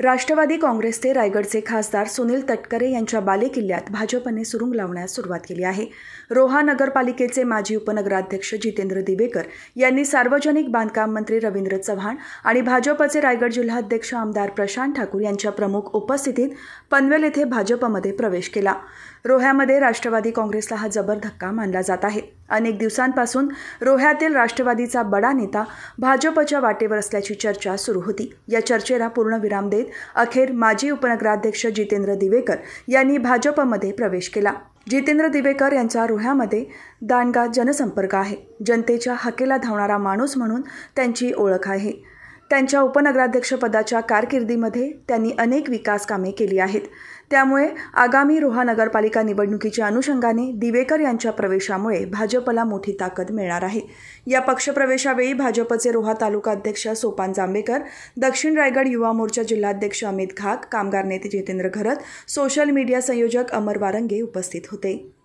राष्ट्रवादी काँग्रेसचे रायगडचे खासदार सुनील तटकरे यांच्या बालेकिल्ल्यात भाजपने सुरुंग लावण्यास सुरुवात केली आहे रोहा नगरपालिकेचे माजी उपनगराध्यक्ष जितेंद्र दिवेकर यांनी सार्वजनिक बांधकाम मंत्री रवींद्र चव्हाण आणि भाजपचे रायगड जिल्हाध्यक्ष आमदार प्रशांत ठाकूर यांच्या प्रमुख उपस्थितीत पनवेल येथे भाजपमध्ये प्रवेश केला रोह्यामध्ये राष्ट्रवादी काँग्रेसला हा जबर धक्का मानला जात आहे अनेक दिवसांपासून रोह्यातील राष्ट्रवादीचा बडा नेता भाजपच्या वाटेवर असल्याची चर्चा सुरू होती या चर्चेला पूर्ण विराम देत अखेर माजी उपनगराध्यक्ष जितेंद्र दिवेकर यांनी भाजपमध्ये प्रवेश केला जितेंद्र दिवेकर यांचा रोह्यामध्ये दांडगा जनसंपर्क आहे जनतेच्या हकेला धावणारा माणूस म्हणून त्यांची ओळख आहे त्यांच्या उपनगराध्यक्षपदाच्या कारकिर्दीमध्ये त्यांनी अनेक विकास कामे केली आहेत त्यामुळे आगामी रोहा नगरपालिका निवडणुकीच्या अनुषंगाने दिवेकर यांच्या प्रवेशामुळे भाजपला मोठी ताकद मिळणार आहे या पक्षप्रवेशावेळी भाजपचे रोहा तालुका अध्यक्ष सोपान जांभेकर दक्षिण रायगड युवा मोर्चा जिल्हाध्यक्ष अमित घाक कामगार नेते जितेंद्र घरत सोशल मीडिया संयोजक अमर वारंगे उपस्थित होते